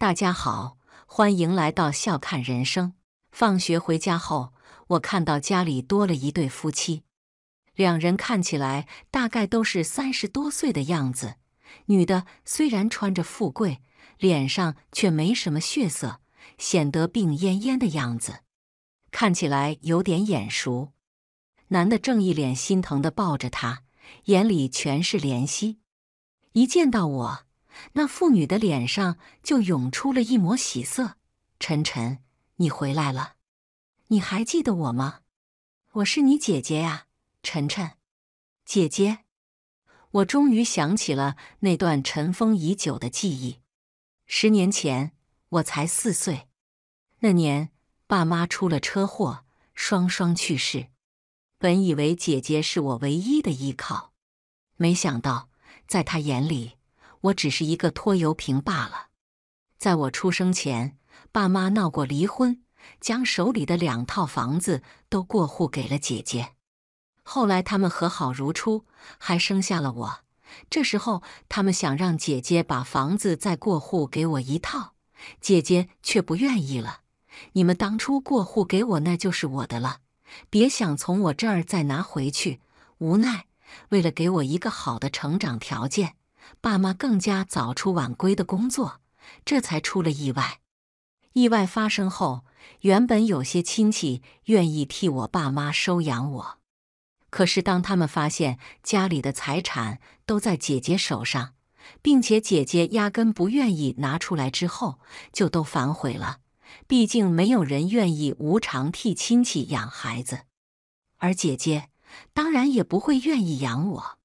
大家好，欢迎来到笑看人生。放学回家后，我看到家里多了一对夫妻，两人看起来大概都是三十多岁的样子。女的虽然穿着富贵，脸上却没什么血色，显得病恹恹的样子，看起来有点眼熟。男的正一脸心疼地抱着她，眼里全是怜惜。一见到我。那妇女的脸上就涌出了一抹喜色。晨晨，你回来了，你还记得我吗？我是你姐姐呀，晨晨姐姐。我终于想起了那段尘封已久的记忆。十年前，我才四岁，那年爸妈出了车祸，双双去世。本以为姐姐是我唯一的依靠，没想到在她眼里。我只是一个拖油瓶罢了。在我出生前，爸妈闹过离婚，将手里的两套房子都过户给了姐姐。后来他们和好如初，还生下了我。这时候他们想让姐姐把房子再过户给我一套，姐姐却不愿意了。你们当初过户给我，那就是我的了，别想从我这儿再拿回去。无奈，为了给我一个好的成长条件。爸妈更加早出晚归的工作，这才出了意外。意外发生后，原本有些亲戚愿意替我爸妈收养我，可是当他们发现家里的财产都在姐姐手上，并且姐姐压根不愿意拿出来之后，就都反悔了。毕竟没有人愿意无偿替亲戚养孩子，而姐姐当然也不会愿意养我。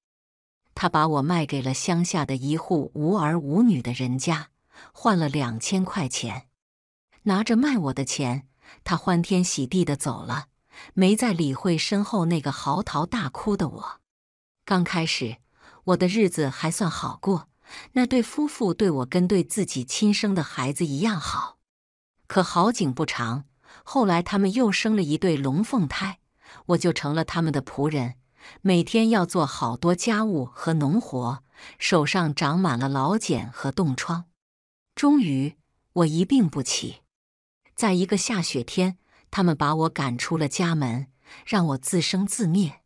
他把我卖给了乡下的一户无儿无女的人家，换了两千块钱。拿着卖我的钱，他欢天喜地的走了，没再理会身后那个嚎啕大哭的我。刚开始，我的日子还算好过，那对夫妇对我跟对自己亲生的孩子一样好。可好景不长，后来他们又生了一对龙凤胎，我就成了他们的仆人。每天要做好多家务和农活，手上长满了老茧和冻疮。终于，我一病不起。在一个下雪天，他们把我赶出了家门，让我自生自灭。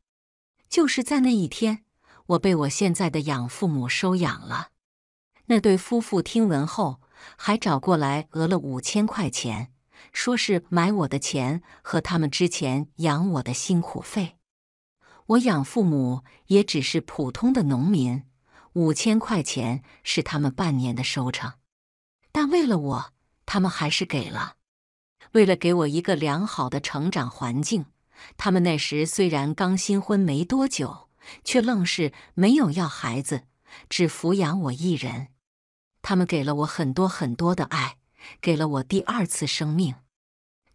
就是在那一天，我被我现在的养父母收养了。那对夫妇听闻后，还找过来讹了五千块钱，说是买我的钱和他们之前养我的辛苦费。我养父母也只是普通的农民，五千块钱是他们半年的收成，但为了我，他们还是给了。为了给我一个良好的成长环境，他们那时虽然刚新婚没多久，却愣是没有要孩子，只抚养我一人。他们给了我很多很多的爱，给了我第二次生命。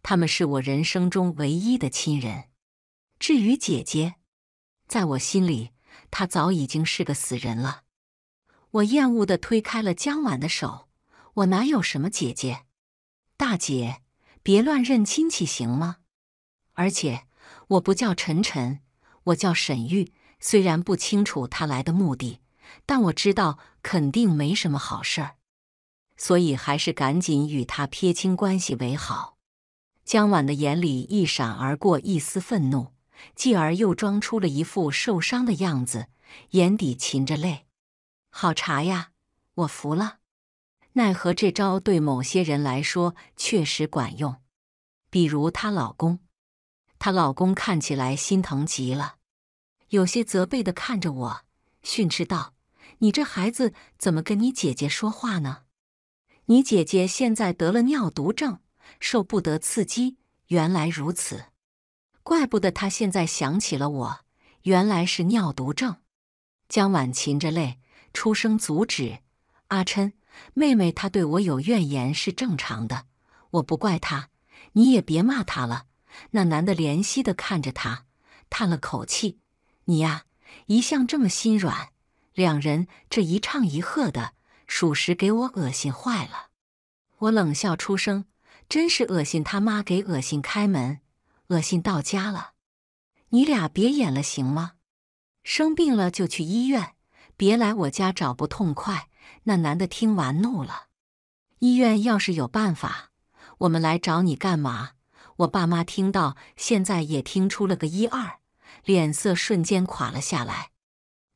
他们是我人生中唯一的亲人。至于姐姐，在我心里，他早已经是个死人了。我厌恶地推开了江晚的手。我哪有什么姐姐？大姐，别乱认亲戚行吗？而且我不叫晨晨，我叫沈玉。虽然不清楚他来的目的，但我知道肯定没什么好事儿，所以还是赶紧与他撇清关系为好。江晚的眼里一闪而过一丝愤怒。继而又装出了一副受伤的样子，眼底噙着泪。好茶呀，我服了。奈何这招对某些人来说确实管用，比如她老公。她老公看起来心疼极了，有些责备地看着我，训斥道：“你这孩子怎么跟你姐姐说话呢？你姐姐现在得了尿毒症，受不得刺激。”原来如此。怪不得他现在想起了我，原来是尿毒症。江婉噙着泪出声阻止：“阿琛，妹妹她对我有怨言是正常的，我不怪她，你也别骂她了。”那男的怜惜的看着他，叹了口气：“你呀，一向这么心软。”两人这一唱一和的，属实给我恶心坏了。我冷笑出声：“真是恶心，他妈给恶心开门。”恶心到家了，你俩别演了行吗？生病了就去医院，别来我家找不痛快。那男的听完怒了，医院要是有办法，我们来找你干嘛？我爸妈听到现在也听出了个一二，脸色瞬间垮了下来。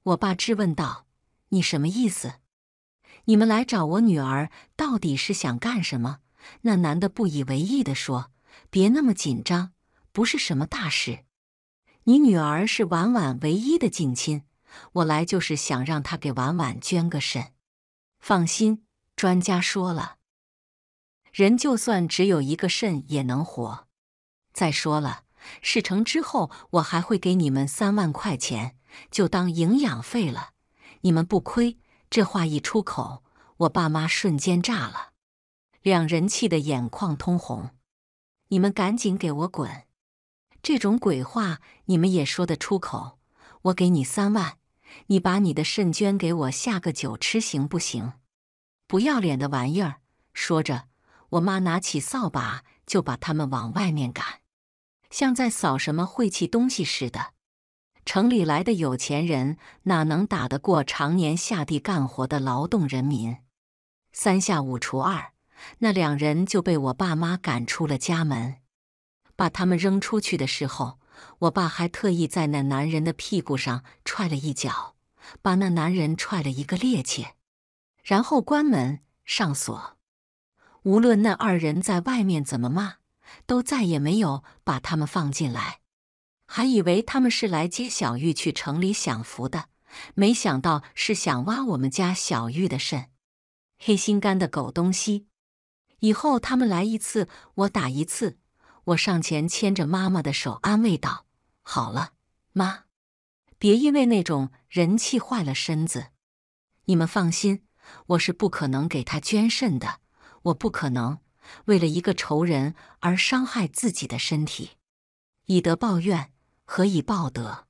我爸质问道：“你什么意思？你们来找我女儿到底是想干什么？”那男的不以为意的说：“别那么紧张。”不是什么大事，你女儿是婉婉唯一的近亲，我来就是想让她给婉婉捐个肾。放心，专家说了，人就算只有一个肾也能活。再说了，事成之后我还会给你们三万块钱，就当营养费了，你们不亏。这话一出口，我爸妈瞬间炸了，两人气得眼眶通红。你们赶紧给我滚！这种鬼话你们也说得出口？我给你三万，你把你的肾捐给我下个酒吃行不行？不要脸的玩意儿！说着，我妈拿起扫把就把他们往外面赶，像在扫什么晦气东西似的。城里来的有钱人哪能打得过常年下地干活的劳动人民？三下五除二，那两人就被我爸妈赶出了家门。把他们扔出去的时候，我爸还特意在那男人的屁股上踹了一脚，把那男人踹了一个趔趄，然后关门上锁。无论那二人在外面怎么骂，都再也没有把他们放进来。还以为他们是来接小玉去城里享福的，没想到是想挖我们家小玉的肾，黑心肝的狗东西！以后他们来一次，我打一次。我上前牵着妈妈的手，安慰道：“好了，妈，别因为那种人气坏了身子。你们放心，我是不可能给他捐肾的。我不可能为了一个仇人而伤害自己的身体。以德报怨，何以报德？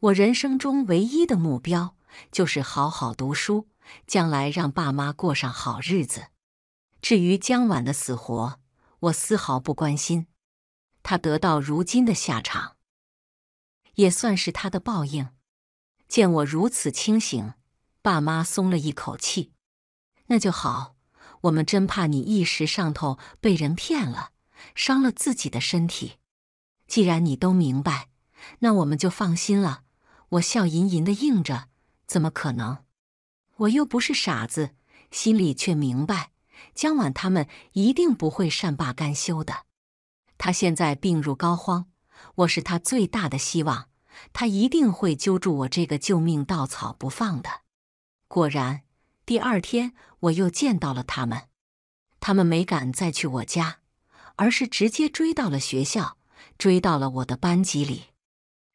我人生中唯一的目标就是好好读书，将来让爸妈过上好日子。至于江晚的死活……”我丝毫不关心，他得到如今的下场，也算是他的报应。见我如此清醒，爸妈松了一口气，那就好，我们真怕你一时上头被人骗了，伤了自己的身体。既然你都明白，那我们就放心了。我笑吟吟的应着，怎么可能？我又不是傻子，心里却明白。江晚他们一定不会善罢甘休的。他现在病入膏肓，我是他最大的希望，他一定会揪住我这个救命稻草不放的。果然，第二天我又见到了他们，他们没敢再去我家，而是直接追到了学校，追到了我的班级里。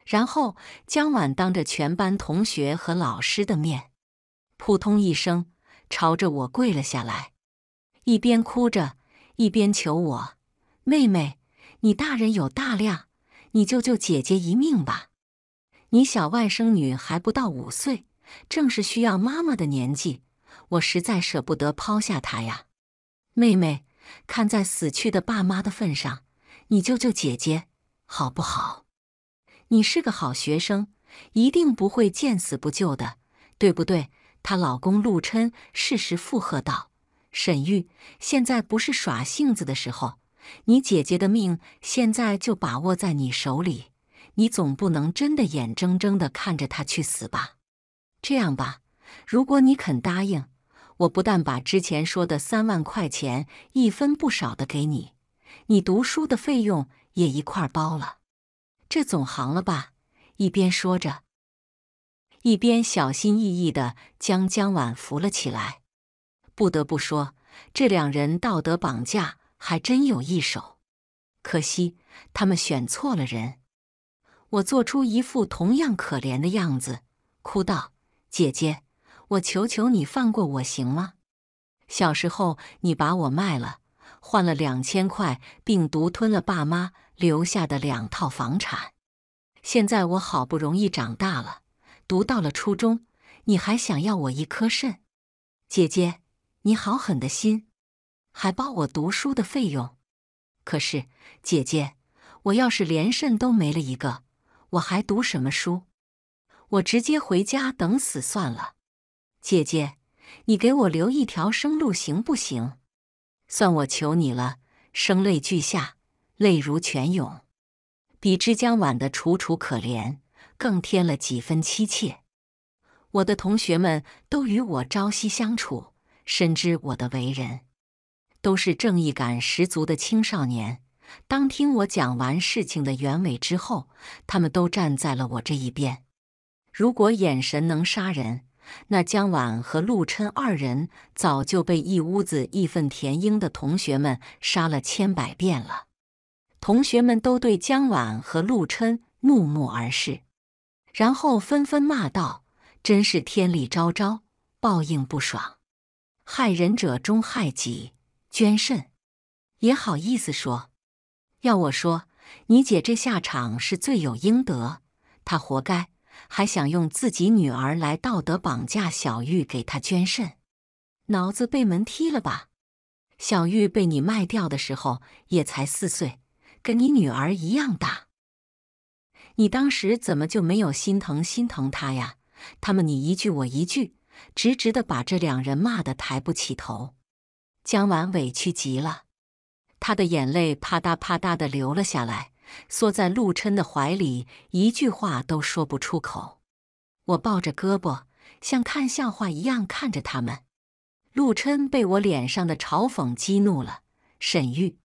然后江晚当着全班同学和老师的面，扑通一声朝着我跪了下来。一边哭着，一边求我：“妹妹，你大人有大量，你救救姐姐一命吧。你小外甥女还不到五岁，正是需要妈妈的年纪，我实在舍不得抛下她呀。妹妹，看在死去的爸妈的份上，你救救姐姐好不好？你是个好学生，一定不会见死不救的，对不对？”她老公陆琛适时附和道。沈玉，现在不是耍性子的时候。你姐姐的命现在就把握在你手里，你总不能真的眼睁睁的看着她去死吧？这样吧，如果你肯答应，我不但把之前说的三万块钱一分不少的给你，你读书的费用也一块包了，这总行了吧？一边说着，一边小心翼翼的将江晚扶了起来。不得不说，这两人道德绑架还真有一手，可惜他们选错了人。我做出一副同样可怜的样子，哭道：“姐姐，我求求你放过我行吗？小时候你把我卖了，换了两千块，并独吞了爸妈留下的两套房产。现在我好不容易长大了，读到了初中，你还想要我一颗肾，姐姐。”你好狠的心，还包我读书的费用。可是姐姐，我要是连肾都没了一个，我还读什么书？我直接回家等死算了。姐姐，你给我留一条生路行不行？算我求你了。声泪俱下，泪如泉涌，比之江晚的楚楚可怜更添了几分凄切。我的同学们都与我朝夕相处。深知我的为人，都是正义感十足的青少年。当听我讲完事情的原委之后，他们都站在了我这一边。如果眼神能杀人，那江婉和陆琛二人早就被一屋子义愤填膺的同学们杀了千百遍了。同学们都对江婉和陆琛怒目而视，然后纷纷骂道：“真是天理昭昭，报应不爽。”害人者终害己，捐肾也好意思说？要我说，你姐这下场是罪有应得，她活该。还想用自己女儿来道德绑架小玉，给她捐肾，脑子被门踢了吧？小玉被你卖掉的时候也才四岁，跟你女儿一样大，你当时怎么就没有心疼心疼她呀？他们你一句我一句。直直的把这两人骂得抬不起头，江婉委屈极了，他的眼泪啪嗒啪嗒的流了下来，缩在陆琛的怀里，一句话都说不出口。我抱着胳膊，像看笑话一样看着他们。陆琛被我脸上的嘲讽激怒了：“沈玉，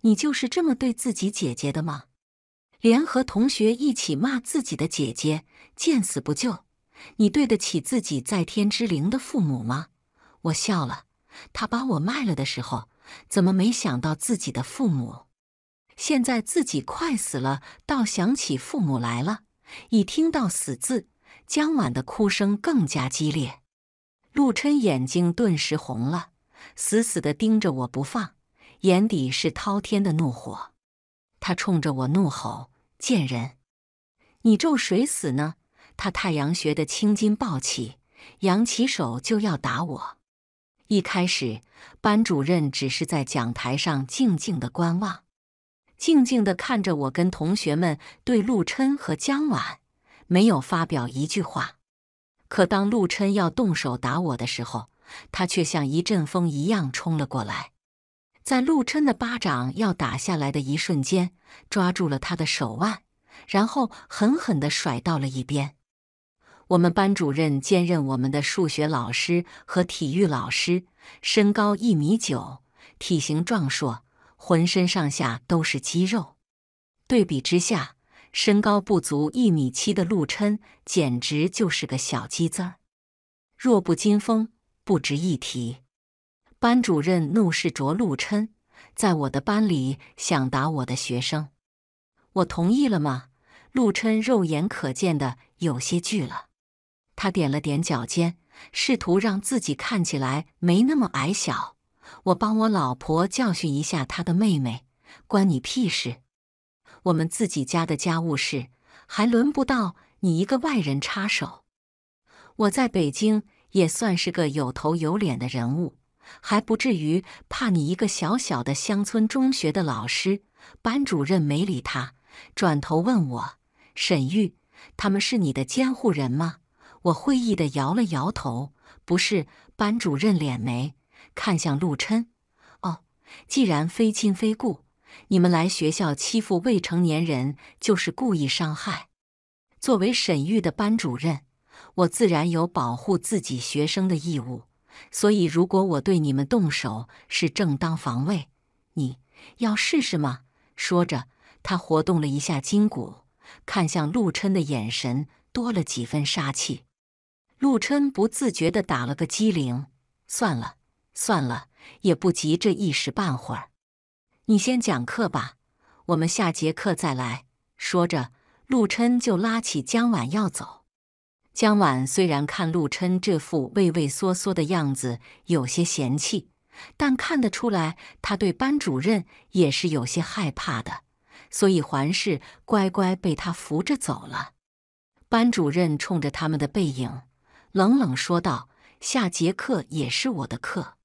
你就是这么对自己姐姐的吗？联合同学一起骂自己的姐姐，见死不救？”你对得起自己在天之灵的父母吗？我笑了。他把我卖了的时候，怎么没想到自己的父母？现在自己快死了，倒想起父母来了。一听到“死”字，江晚的哭声更加激烈。陆琛眼睛顿时红了，死死地盯着我不放，眼底是滔天的怒火。他冲着我怒吼：“贱人，你咒谁死呢？”他太阳穴的青筋暴起，扬起手就要打我。一开始，班主任只是在讲台上静静的观望，静静的看着我跟同学们对陆琛和江婉，没有发表一句话。可当陆琛要动手打我的时候，他却像一阵风一样冲了过来，在陆琛的巴掌要打下来的一瞬间，抓住了他的手腕，然后狠狠地甩到了一边。我们班主任兼任我们的数学老师和体育老师，身高一米九，体型壮硕，浑身上下都是肌肉。对比之下，身高不足一米七的陆琛简直就是个小鸡子儿，弱不禁风，不值一提。班主任怒视着陆琛：“在我的班里想打我的学生，我同意了吗？”陆琛肉眼可见的有些惧了。他点了点脚尖，试图让自己看起来没那么矮小。我帮我老婆教训一下她的妹妹，关你屁事！我们自己家的家务事，还轮不到你一个外人插手。我在北京也算是个有头有脸的人物，还不至于怕你一个小小的乡村中学的老师。班主任没理他，转头问我：“沈玉，他们是你的监护人吗？”我会意的摇了摇头，不是。班主任敛眉，看向陆琛：“哦，既然非亲非故，你们来学校欺负未成年人就是故意伤害。作为沈玉的班主任，我自然有保护自己学生的义务。所以，如果我对你们动手是正当防卫，你要试试吗？”说着，他活动了一下筋骨，看向陆琛的眼神多了几分杀气。陆琛不自觉地打了个激灵，算了，算了，也不急，这一时半会儿，你先讲课吧，我们下节课再来说着。陆琛就拉起江婉要走。江婉虽然看陆琛这副畏畏缩缩的样子有些嫌弃，但看得出来他对班主任也是有些害怕的，所以还是乖乖被他扶着走了。班主任冲着他们的背影。冷冷说道：“下节课也是我的课，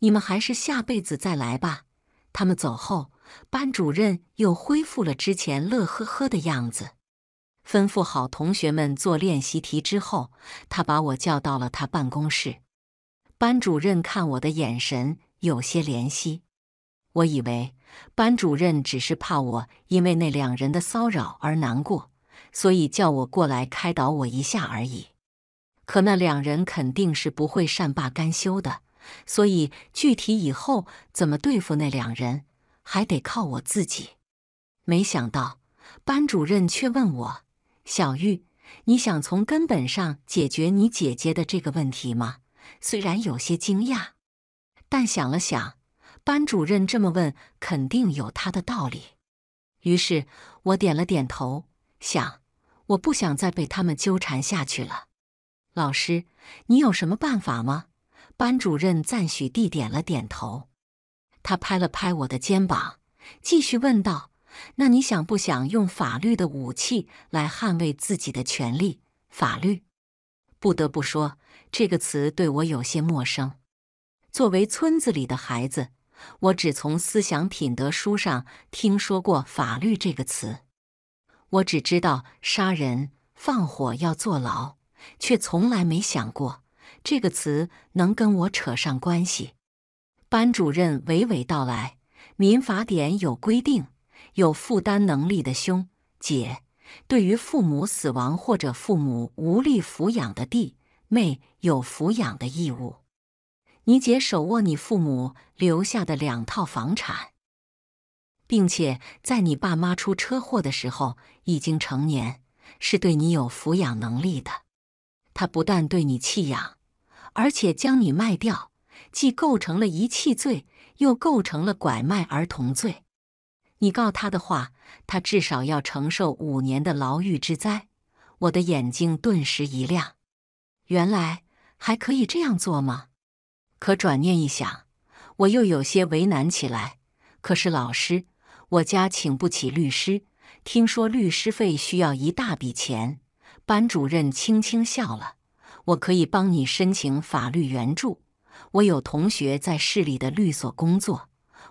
你们还是下辈子再来吧。”他们走后，班主任又恢复了之前乐呵呵的样子，吩咐好同学们做练习题之后，他把我叫到了他办公室。班主任看我的眼神有些怜惜，我以为班主任只是怕我因为那两人的骚扰而难过，所以叫我过来开导我一下而已。可那两人肯定是不会善罢甘休的，所以具体以后怎么对付那两人，还得靠我自己。没想到班主任却问我：“小玉，你想从根本上解决你姐姐的这个问题吗？”虽然有些惊讶，但想了想，班主任这么问肯定有他的道理。于是我点了点头，想我不想再被他们纠缠下去了。老师，你有什么办法吗？班主任赞许地点了点头，他拍了拍我的肩膀，继续问道：“那你想不想用法律的武器来捍卫自己的权利？”法律不得不说，这个词对我有些陌生。作为村子里的孩子，我只从思想品德书上听说过“法律”这个词。我只知道杀人、放火要坐牢。却从来没想过这个词能跟我扯上关系。班主任娓娓道来：《民法典》有规定，有负担能力的兄姐，对于父母死亡或者父母无力抚养的弟妹，有抚养的义务。你姐手握你父母留下的两套房产，并且在你爸妈出车祸的时候已经成年，是对你有抚养能力的。他不但对你弃养，而且将你卖掉，既构成了遗弃罪，又构成了拐卖儿童罪。你告他的话，他至少要承受五年的牢狱之灾。我的眼睛顿时一亮，原来还可以这样做吗？可转念一想，我又有些为难起来。可是老师，我家请不起律师，听说律师费需要一大笔钱。班主任轻轻笑了：“我可以帮你申请法律援助，我有同学在市里的律所工作，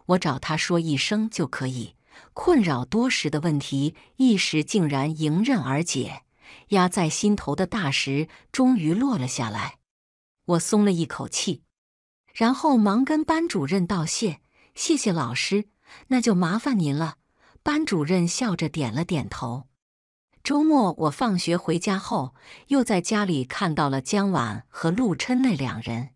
我找他说一声就可以。”困扰多时的问题一时竟然迎刃而解，压在心头的大石终于落了下来，我松了一口气，然后忙跟班主任道谢：“谢谢老师，那就麻烦您了。”班主任笑着点了点头。周末我放学回家后，又在家里看到了江婉和陆琛那两人，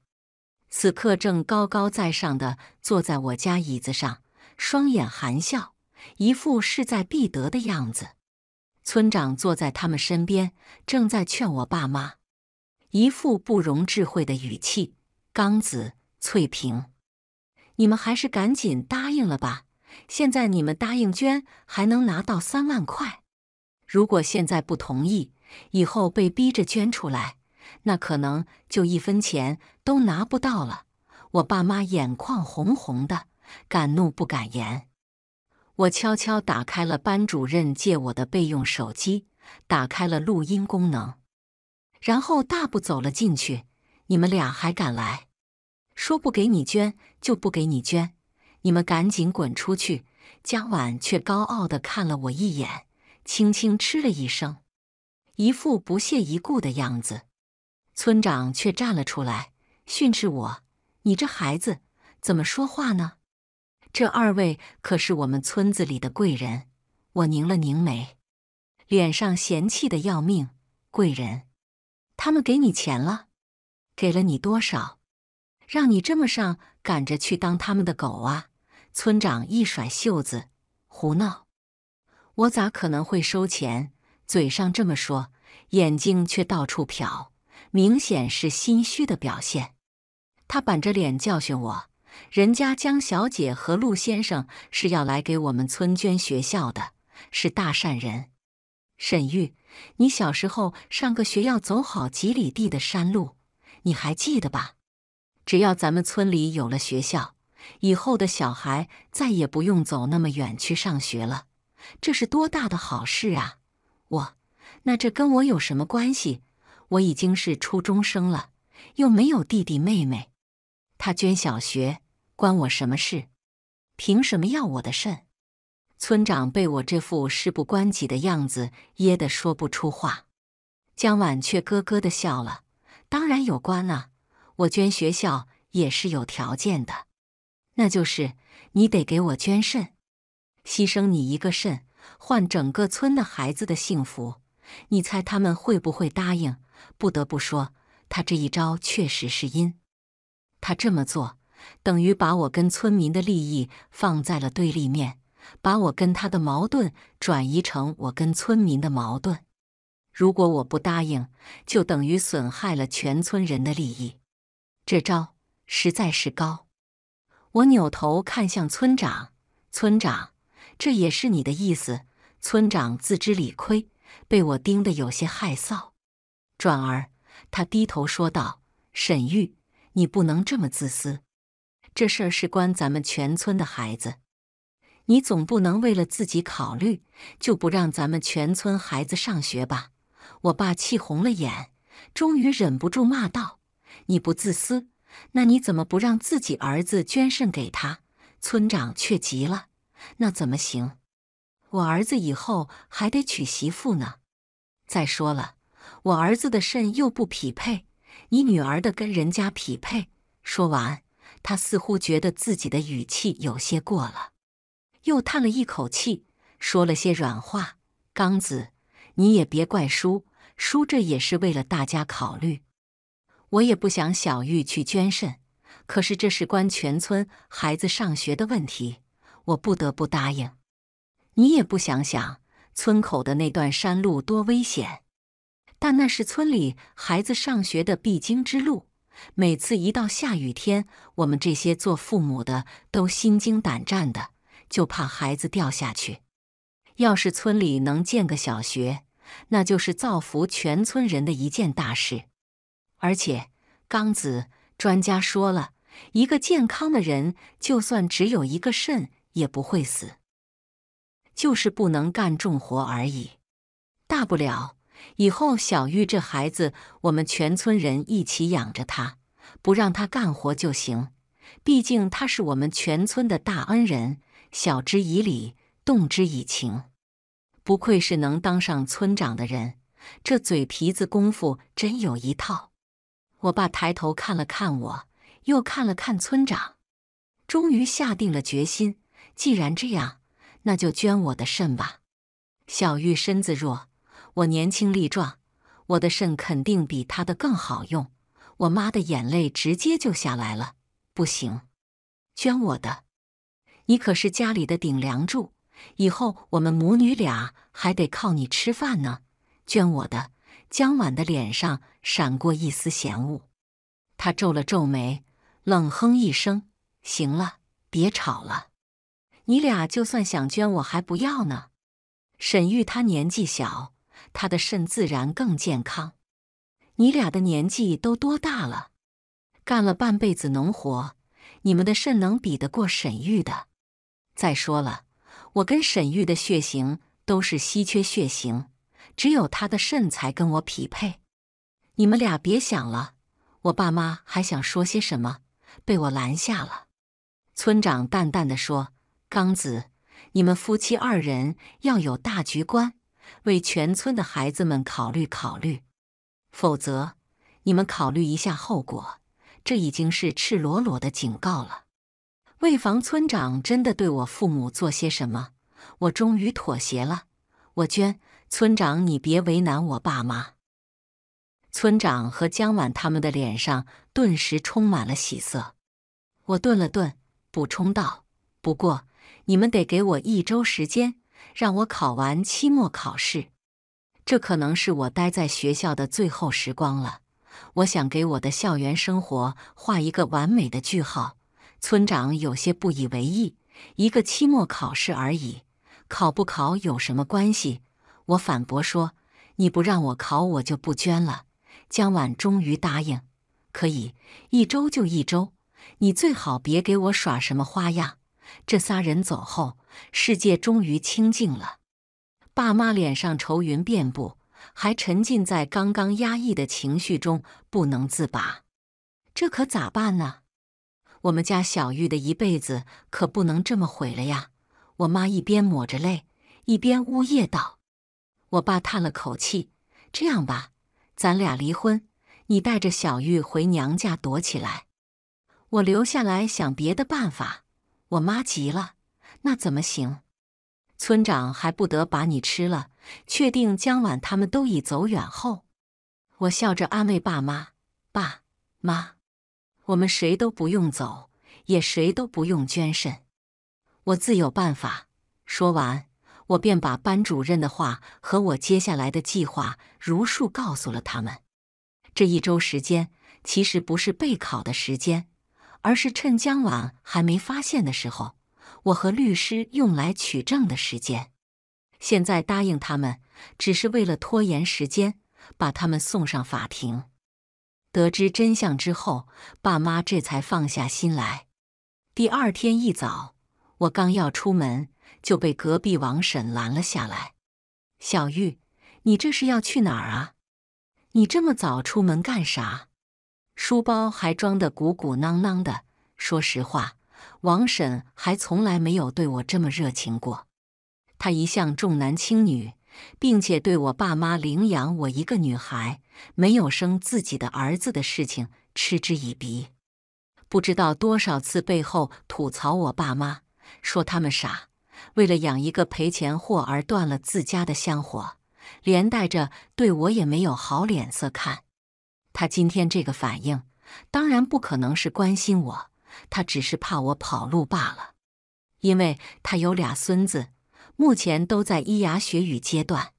此刻正高高在上的坐在我家椅子上，双眼含笑，一副势在必得的样子。村长坐在他们身边，正在劝我爸妈，一副不容智慧的语气：“刚子、翠萍，你们还是赶紧答应了吧。现在你们答应捐，还能拿到三万块。”如果现在不同意，以后被逼着捐出来，那可能就一分钱都拿不到了。我爸妈眼眶红红的，敢怒不敢言。我悄悄打开了班主任借我的备用手机，打开了录音功能，然后大步走了进去。你们俩还敢来？说不给你捐就不给你捐，你们赶紧滚出去！江晚却高傲的看了我一眼。轻轻嗤了一声，一副不屑一顾的样子。村长却站了出来，训斥我：“你这孩子怎么说话呢？这二位可是我们村子里的贵人。”我拧了拧眉，脸上嫌弃的要命。“贵人？他们给你钱了？给了你多少？让你这么上赶着去当他们的狗啊？”村长一甩袖子：“胡闹！”我咋可能会收钱？嘴上这么说，眼睛却到处瞟，明显是心虚的表现。他板着脸教训我：“人家江小姐和陆先生是要来给我们村捐学校的，是大善人。”沈玉，你小时候上个学要走好几里地的山路，你还记得吧？只要咱们村里有了学校，以后的小孩再也不用走那么远去上学了。这是多大的好事啊！我，那这跟我有什么关系？我已经是初中生了，又没有弟弟妹妹，他捐小学关我什么事？凭什么要我的肾？村长被我这副事不关己的样子噎得说不出话，江婉却咯咯地笑了。当然有关啊！我捐学校也是有条件的，那就是你得给我捐肾。牺牲你一个肾，换整个村的孩子的幸福，你猜他们会不会答应？不得不说，他这一招确实是阴。他这么做，等于把我跟村民的利益放在了对立面，把我跟他的矛盾转移成我跟村民的矛盾。如果我不答应，就等于损害了全村人的利益。这招实在是高。我扭头看向村长，村长。这也是你的意思，村长自知理亏，被我盯得有些害臊。转而，他低头说道：“沈玉，你不能这么自私，这事儿事关咱们全村的孩子，你总不能为了自己考虑就不让咱们全村孩子上学吧？”我爸气红了眼，终于忍不住骂道：“你不自私，那你怎么不让自己儿子捐肾给他？”村长却急了。那怎么行？我儿子以后还得娶媳妇呢。再说了，我儿子的肾又不匹配，你女儿的跟人家匹配。说完，他似乎觉得自己的语气有些过了，又叹了一口气，说了些软话：“刚子，你也别怪叔，叔这也是为了大家考虑。我也不想小玉去捐肾，可是这是关全村孩子上学的问题。”我不得不答应。你也不想想，村口的那段山路多危险！但那是村里孩子上学的必经之路。每次一到下雨天，我们这些做父母的都心惊胆战的，就怕孩子掉下去。要是村里能建个小学，那就是造福全村人的一件大事。而且，刚子，专家说了一个健康的人，就算只有一个肾。也不会死，就是不能干重活而已。大不了以后小玉这孩子，我们全村人一起养着她，不让她干活就行。毕竟他是我们全村的大恩人，晓之以理，动之以情。不愧是能当上村长的人，这嘴皮子功夫真有一套。我爸抬头看了看我，又看了看村长，终于下定了决心。既然这样，那就捐我的肾吧。小玉身子弱，我年轻力壮，我的肾肯定比他的更好用。我妈的眼泪直接就下来了。不行，捐我的。你可是家里的顶梁柱，以后我们母女俩还得靠你吃饭呢。捐我的。江晚的脸上闪过一丝嫌恶，他皱了皱眉，冷哼一声：“行了，别吵了。”你俩就算想捐，我还不要呢。沈玉他年纪小，他的肾自然更健康。你俩的年纪都多大了？干了半辈子农活，你们的肾能比得过沈玉的？再说了，我跟沈玉的血型都是稀缺血型，只有他的肾才跟我匹配。你们俩别想了。我爸妈还想说些什么，被我拦下了。村长淡淡的说。刚子，你们夫妻二人要有大局观，为全村的孩子们考虑考虑，否则你们考虑一下后果。这已经是赤裸裸的警告了。为防村长真的对我父母做些什么，我终于妥协了。我捐。村长，你别为难我爸妈。村长和江晚他们的脸上顿时充满了喜色。我顿了顿，补充道：“不过。”你们得给我一周时间，让我考完期末考试。这可能是我待在学校的最后时光了。我想给我的校园生活画一个完美的句号。村长有些不以为意：“一个期末考试而已，考不考有什么关系？”我反驳说：“你不让我考，我就不捐了。”江晚终于答应：“可以，一周就一周。你最好别给我耍什么花样。”这仨人走后，世界终于清静了。爸妈脸上愁云遍布，还沉浸在刚刚压抑的情绪中不能自拔。这可咋办呢？我们家小玉的一辈子可不能这么毁了呀！我妈一边抹着泪，一边呜咽道：“我爸叹了口气，这样吧，咱俩离婚，你带着小玉回娘家躲起来，我留下来想别的办法。”我妈急了，那怎么行？村长还不得把你吃了？确定江晚他们都已走远后，我笑着安慰爸妈：“爸妈，我们谁都不用走，也谁都不用捐肾，我自有办法。”说完，我便把班主任的话和我接下来的计划如数告诉了他们。这一周时间，其实不是备考的时间。而是趁江婉还没发现的时候，我和律师用来取证的时间。现在答应他们，只是为了拖延时间，把他们送上法庭。得知真相之后，爸妈这才放下心来。第二天一早，我刚要出门，就被隔壁王婶拦了下来：“小玉，你这是要去哪儿啊？你这么早出门干啥？”书包还装得鼓鼓囊囊的。说实话，王婶还从来没有对我这么热情过。她一向重男轻女，并且对我爸妈领养我一个女孩、没有生自己的儿子的事情嗤之以鼻，不知道多少次背后吐槽我爸妈，说他们傻，为了养一个赔钱货而断了自家的香火，连带着对我也没有好脸色看。他今天这个反应，当然不可能是关心我，他只是怕我跑路罢了。因为他有俩孙子，目前都在咿呀学语阶段。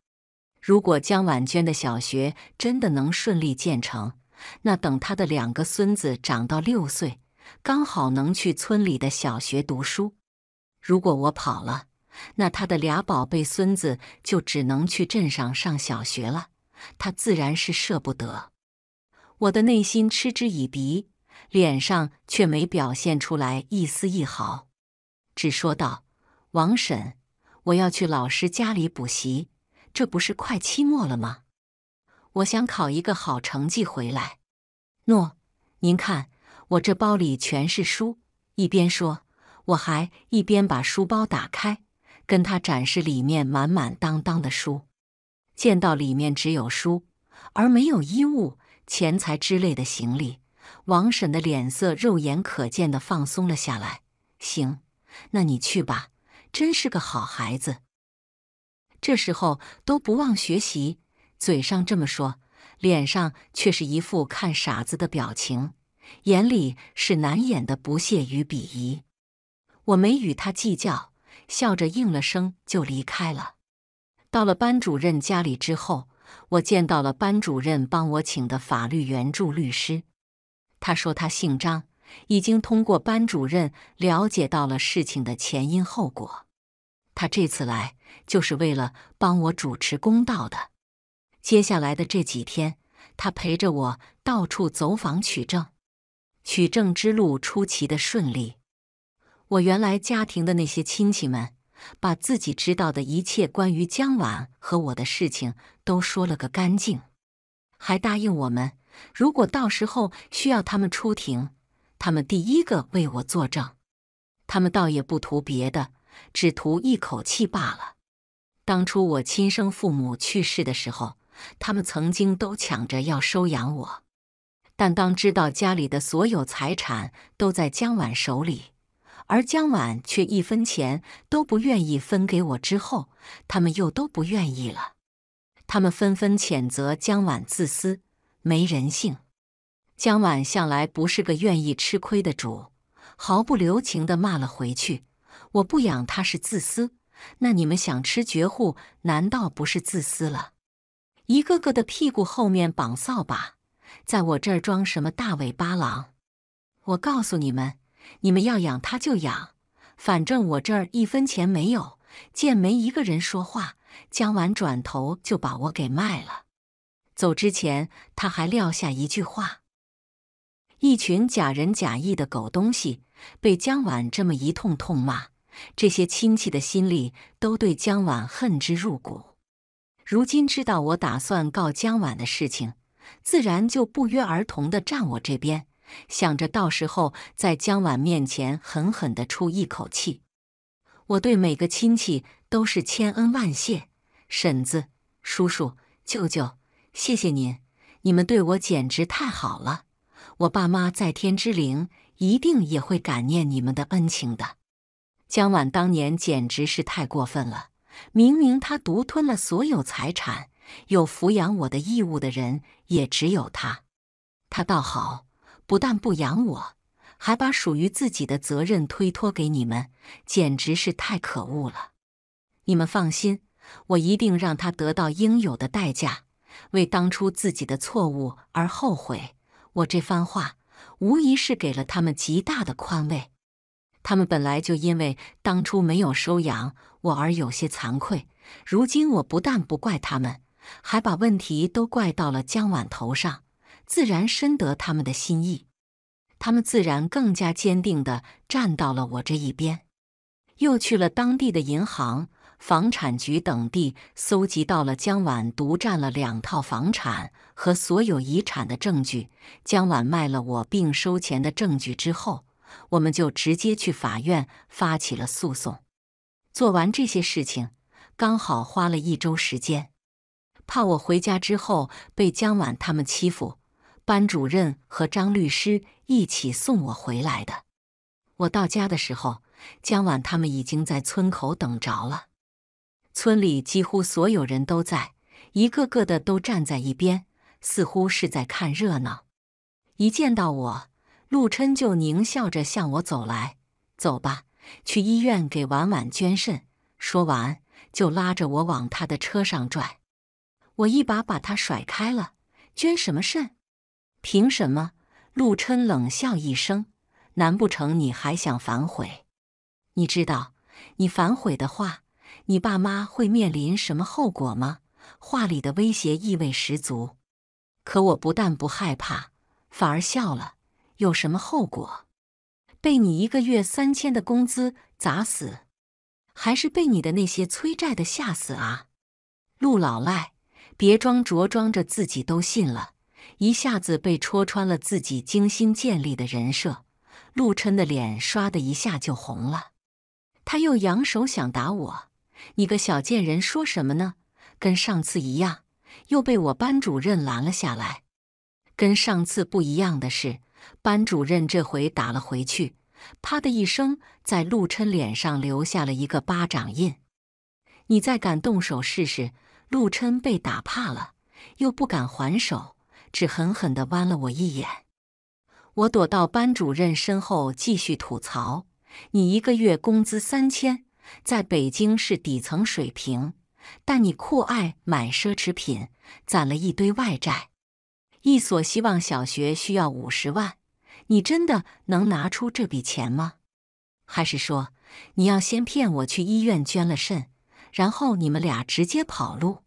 如果江婉娟的小学真的能顺利建成，那等他的两个孙子长到六岁，刚好能去村里的小学读书。如果我跑了，那他的俩宝贝孙子就只能去镇上上小学了。他自然是舍不得。我的内心嗤之以鼻，脸上却没表现出来一丝一毫，只说道：“王婶，我要去老师家里补习，这不是快期末了吗？我想考一个好成绩回来。”“诺，您看，我这包里全是书。”一边说，我还一边把书包打开，跟他展示里面满满当当的书。见到里面只有书，而没有衣物。钱财之类的行李，王婶的脸色肉眼可见的放松了下来。行，那你去吧，真是个好孩子。这时候都不忘学习，嘴上这么说，脸上却是一副看傻子的表情，眼里是难掩的不屑与鄙夷。我没与他计较，笑着应了声就离开了。到了班主任家里之后。我见到了班主任帮我请的法律援助律师，他说他姓张，已经通过班主任了解到了事情的前因后果。他这次来就是为了帮我主持公道的。接下来的这几天，他陪着我到处走访取证，取证之路出奇的顺利。我原来家庭的那些亲戚们。把自己知道的一切关于江晚和我的事情都说了个干净，还答应我们，如果到时候需要他们出庭，他们第一个为我作证。他们倒也不图别的，只图一口气罢了。当初我亲生父母去世的时候，他们曾经都抢着要收养我，但当知道家里的所有财产都在江晚手里。而姜晚却一分钱都不愿意分给我，之后他们又都不愿意了，他们纷纷谴责姜晚自私、没人性。姜晚向来不是个愿意吃亏的主，毫不留情地骂了回去：“我不养他是自私，那你们想吃绝户，难道不是自私了？一个个的屁股后面绑扫把，在我这儿装什么大尾巴狼？我告诉你们。”你们要养他就养，反正我这儿一分钱没有。见没一个人说话，江婉转头就把我给卖了。走之前，他还撂下一句话：“一群假仁假义的狗东西。”被江婉这么一通痛骂，这些亲戚的心里都对江婉恨之入骨。如今知道我打算告江婉的事情，自然就不约而同的站我这边。想着到时候在江婉面前狠狠地出一口气，我对每个亲戚都是千恩万谢，婶子、叔叔、舅舅，谢谢您，你们对我简直太好了。我爸妈在天之灵一定也会感念你们的恩情的。江婉当年简直是太过分了，明明他独吞了所有财产，有抚养我的义务的人也只有他，他倒好。不但不养我，还把属于自己的责任推脱给你们，简直是太可恶了！你们放心，我一定让他得到应有的代价，为当初自己的错误而后悔。我这番话无疑是给了他们极大的宽慰。他们本来就因为当初没有收养我而有些惭愧，如今我不但不怪他们，还把问题都怪到了江晚头上。自然深得他们的心意，他们自然更加坚定的站到了我这一边。又去了当地的银行、房产局等地，搜集到了江晚独占了两套房产和所有遗产的证据，江晚卖了我并收钱的证据之后，我们就直接去法院发起了诉讼。做完这些事情，刚好花了一周时间。怕我回家之后被江晚他们欺负。班主任和张律师一起送我回来的。我到家的时候，江晚他们已经在村口等着了。村里几乎所有人都在，一个个的都站在一边，似乎是在看热闹。一见到我，陆琛就狞笑着向我走来：“走吧，去医院给婉婉捐肾。”说完，就拉着我往他的车上拽。我一把把他甩开了：“捐什么肾？”凭什么？陆琛冷笑一声：“难不成你还想反悔？你知道你反悔的话，你爸妈会面临什么后果吗？”话里的威胁意味十足。可我不但不害怕，反而笑了。有什么后果？被你一个月三千的工资砸死，还是被你的那些催债的吓死啊？陆老赖，别装着装着自己都信了。一下子被戳穿了自己精心建立的人设，陆琛的脸唰的一下就红了。他又扬手想打我，你个小贱人说什么呢？跟上次一样，又被我班主任拦了下来。跟上次不一样的是，班主任这回打了回去，啪的一声，在陆琛脸上留下了一个巴掌印。你再敢动手试试？陆琛被打怕了，又不敢还手。只狠狠的剜了我一眼，我躲到班主任身后继续吐槽：“你一个月工资三千，在北京是底层水平，但你酷爱买奢侈品，攒了一堆外债。一所希望小学需要五十万，你真的能拿出这笔钱吗？还是说你要先骗我去医院捐了肾，然后你们俩直接跑路？”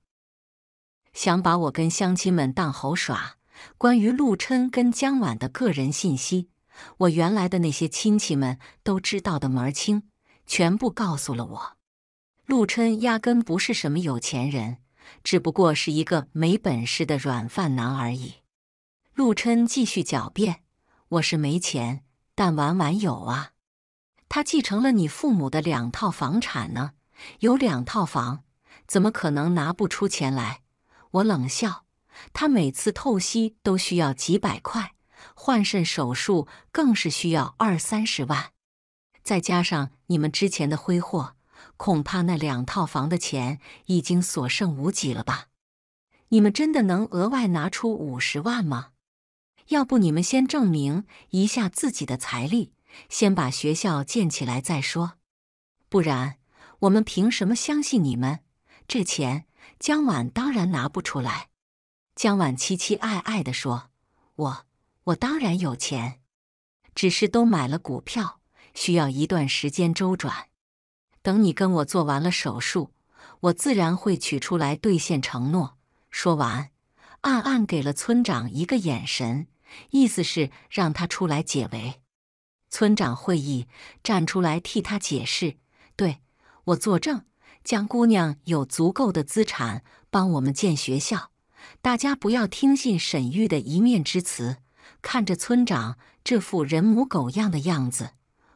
想把我跟乡亲们当猴耍？关于陆琛跟江婉的个人信息，我原来的那些亲戚们都知道的门儿清，全部告诉了我。陆琛压根不是什么有钱人，只不过是一个没本事的软饭男而已。陆琛继续狡辩：“我是没钱，但晚晚有啊。他继承了你父母的两套房产呢，有两套房，怎么可能拿不出钱来？”我冷笑，他每次透析都需要几百块，换肾手术更是需要二三十万，再加上你们之前的挥霍，恐怕那两套房的钱已经所剩无几了吧？你们真的能额外拿出五十万吗？要不你们先证明一下自己的财力，先把学校建起来再说，不然我们凭什么相信你们？这钱。江婉当然拿不出来。江婉期期艾艾地说：“我，我当然有钱，只是都买了股票，需要一段时间周转。等你跟我做完了手术，我自然会取出来兑现承诺。”说完，暗暗给了村长一个眼神，意思是让他出来解围。村长会意，站出来替他解释：“对我作证。”江姑娘有足够的资产帮我们建学校，大家不要听信沈玉的一面之词。看着村长这副人模狗样的样子，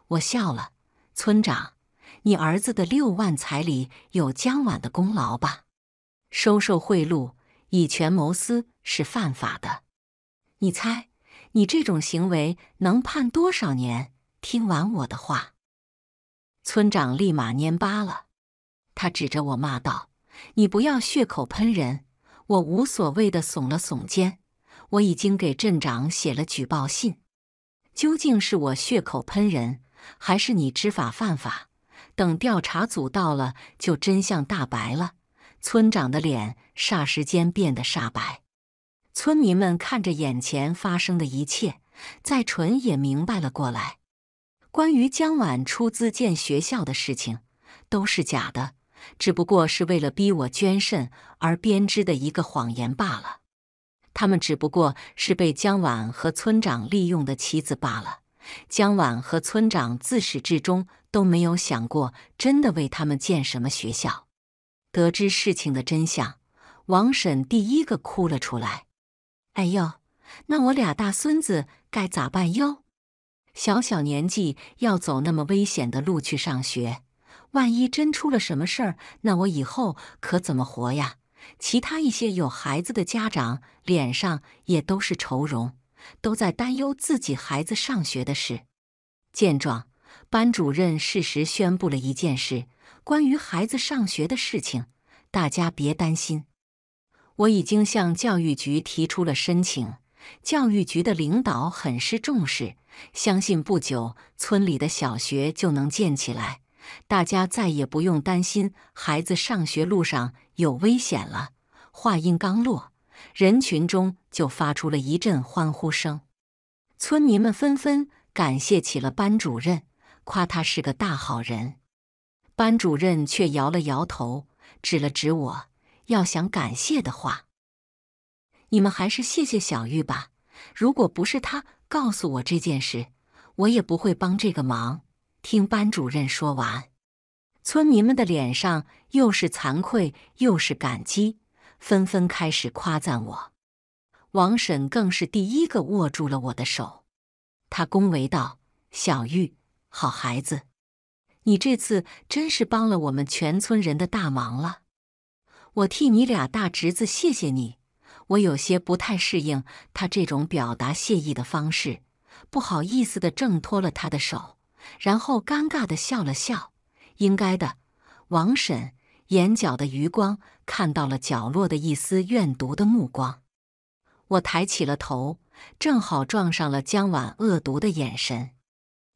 我笑了。村长，你儿子的六万彩礼有江婉的功劳吧？收受贿赂、以权谋私是犯法的。你猜，你这种行为能判多少年？听完我的话，村长立马蔫巴了。他指着我骂道：“你不要血口喷人！”我无所谓的耸了耸肩。我已经给镇长写了举报信。究竟是我血口喷人，还是你知法犯法？等调查组到了，就真相大白了。村长的脸霎时间变得煞白。村民们看着眼前发生的一切，再淳也明白了过来。关于江晚出资建学校的事情，都是假的。只不过是为了逼我捐肾而编织的一个谎言罢了。他们只不过是被江婉和村长利用的棋子罢了。江婉和村长自始至终都没有想过真的为他们建什么学校。得知事情的真相，王婶第一个哭了出来：“哎呦，那我俩大孙子该咋办哟？小小年纪要走那么危险的路去上学。”万一真出了什么事儿，那我以后可怎么活呀？其他一些有孩子的家长脸上也都是愁容，都在担忧自己孩子上学的事。见状，班主任适时宣布了一件事：关于孩子上学的事情，大家别担心，我已经向教育局提出了申请，教育局的领导很是重视，相信不久村里的小学就能建起来。大家再也不用担心孩子上学路上有危险了。话音刚落，人群中就发出了一阵欢呼声。村民们纷纷感谢起了班主任，夸他是个大好人。班主任却摇了摇头，指了指我：“要想感谢的话，你们还是谢谢小玉吧。如果不是他告诉我这件事，我也不会帮这个忙。”听班主任说完，村民们的脸上又是惭愧又是感激，纷纷开始夸赞我。王婶更是第一个握住了我的手，她恭维道：“小玉，好孩子，你这次真是帮了我们全村人的大忙了。我替你俩大侄子谢谢你。”我有些不太适应她这种表达谢意的方式，不好意思地挣脱了他的手。然后尴尬的笑了笑，应该的。王婶眼角的余光看到了角落的一丝怨毒的目光，我抬起了头，正好撞上了江婉恶毒的眼神。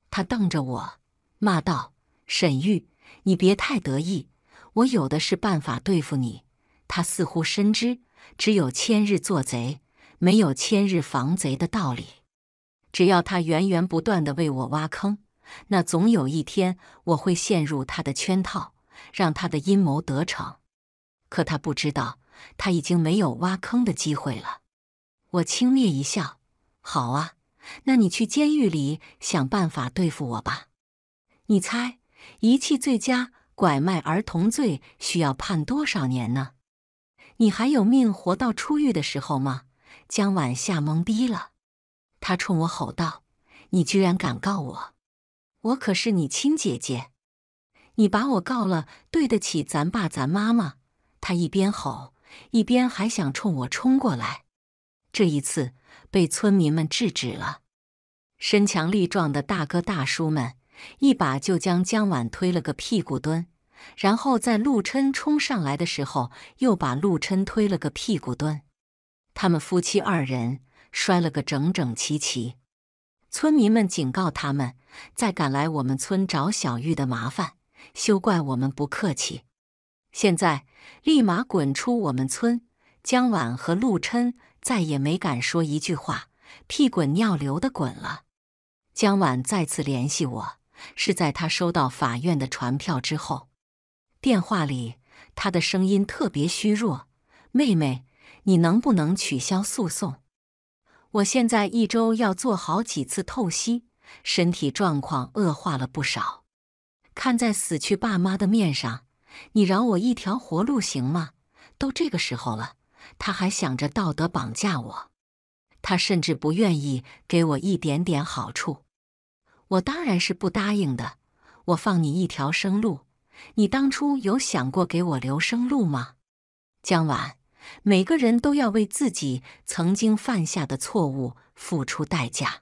他瞪着我，骂道：“沈玉，你别太得意，我有的是办法对付你。”他似乎深知，只有千日做贼，没有千日防贼的道理。只要他源源不断地为我挖坑。那总有一天我会陷入他的圈套，让他的阴谋得逞。可他不知道，他已经没有挖坑的机会了。我轻蔑一笑：“好啊，那你去监狱里想办法对付我吧。你猜，遗弃罪加拐卖儿童罪需要判多少年呢？你还有命活到出狱的时候吗？”江晚吓懵逼了，他冲我吼道：“你居然敢告我！”我可是你亲姐姐，你把我告了，对得起咱爸咱妈吗？他一边吼，一边还想冲我冲过来。这一次被村民们制止了。身强力壮的大哥大叔们一把就将江晚推了个屁股蹲，然后在陆琛冲上来的时候又把陆琛推了个屁股蹲。他们夫妻二人摔了个整整齐齐。村民们警告他们：“再敢来我们村找小玉的麻烦，休怪我们不客气。”现在，立马滚出我们村！江婉和陆琛再也没敢说一句话，屁滚尿流的滚了。江婉再次联系我，是在他收到法院的传票之后。电话里，他的声音特别虚弱：“妹妹，你能不能取消诉讼？”我现在一周要做好几次透析，身体状况恶化了不少。看在死去爸妈的面上，你饶我一条活路行吗？都这个时候了，他还想着道德绑架我，他甚至不愿意给我一点点好处。我当然是不答应的。我放你一条生路，你当初有想过给我留生路吗，江晚？每个人都要为自己曾经犯下的错误付出代价。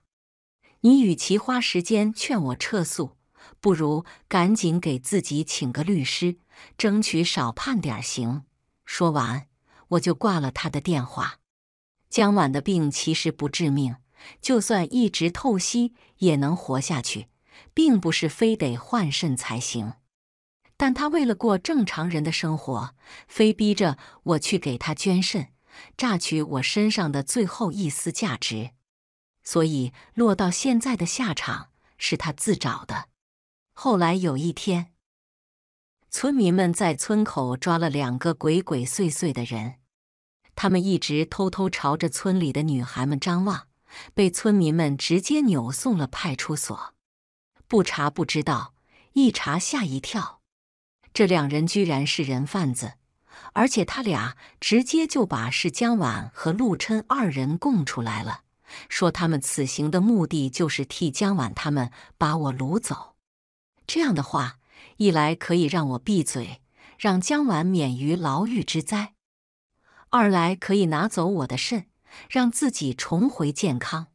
你与其花时间劝我撤诉，不如赶紧给自己请个律师，争取少判点刑。说完，我就挂了他的电话。江婉的病其实不致命，就算一直透析也能活下去，并不是非得换肾才行。但他为了过正常人的生活，非逼着我去给他捐肾，榨取我身上的最后一丝价值，所以落到现在的下场是他自找的。后来有一天，村民们在村口抓了两个鬼鬼祟祟的人，他们一直偷偷朝着村里的女孩们张望，被村民们直接扭送了派出所。不查不知道，一查吓一跳。这两人居然是人贩子，而且他俩直接就把是江婉和陆琛二人供出来了，说他们此行的目的就是替江婉他们把我掳走。这样的话，一来可以让我闭嘴，让江婉免于牢狱之灾；二来可以拿走我的肾，让自己重回健康。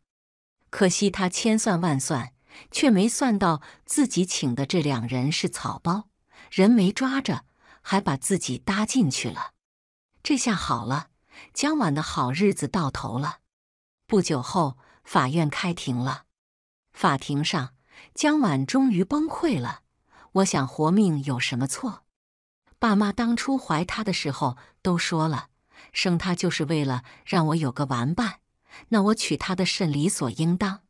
可惜他千算万算，却没算到自己请的这两人是草包。人没抓着，还把自己搭进去了，这下好了，江晚的好日子到头了。不久后，法院开庭了。法庭上，江晚终于崩溃了。我想活命有什么错？爸妈当初怀他的时候都说了，生他就是为了让我有个玩伴，那我娶她的肾理所应当。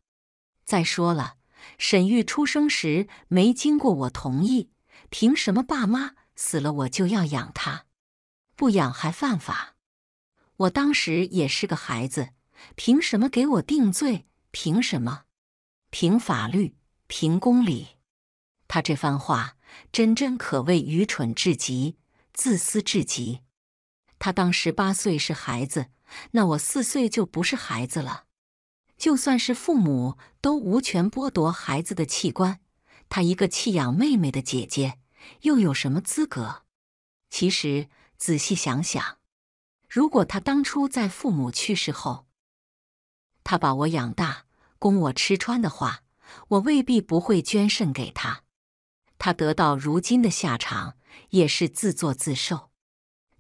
再说了，沈玉出生时没经过我同意。凭什么爸妈死了我就要养他，不养还犯法？我当时也是个孩子，凭什么给我定罪？凭什么？凭法律？凭公理？他这番话真真可谓愚蠢至极，自私至极。他当十八岁是孩子，那我四岁就不是孩子了。就算是父母，都无权剥夺孩子的器官。她一个弃养妹妹的姐姐，又有什么资格？其实仔细想想，如果她当初在父母去世后，她把我养大，供我吃穿的话，我未必不会捐肾给她。她得到如今的下场，也是自作自受。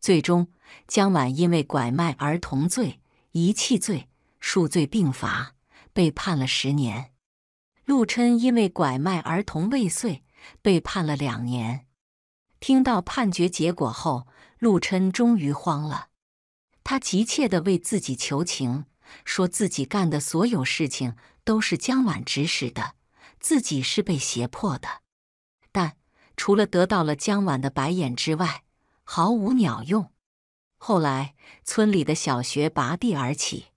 最终，江晚因为拐卖儿童罪、遗弃罪，数罪并罚，被判了十年。陆琛因为拐卖儿童未遂被判了两年。听到判决结果后，陆琛终于慌了，他急切地为自己求情，说自己干的所有事情都是江晚指使的，自己是被胁迫的。但除了得到了江晚的白眼之外，毫无鸟用。后来，村里的小学拔地而起。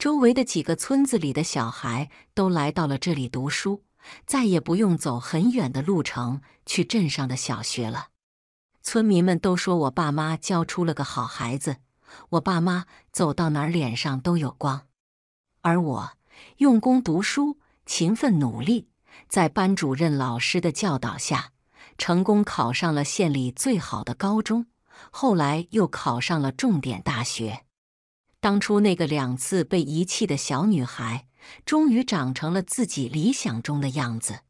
周围的几个村子里的小孩都来到了这里读书，再也不用走很远的路程去镇上的小学了。村民们都说我爸妈教出了个好孩子。我爸妈走到哪儿脸上都有光，而我用功读书，勤奋努力，在班主任老师的教导下，成功考上了县里最好的高中，后来又考上了重点大学。当初那个两次被遗弃的小女孩，终于长成了自己理想中的样子。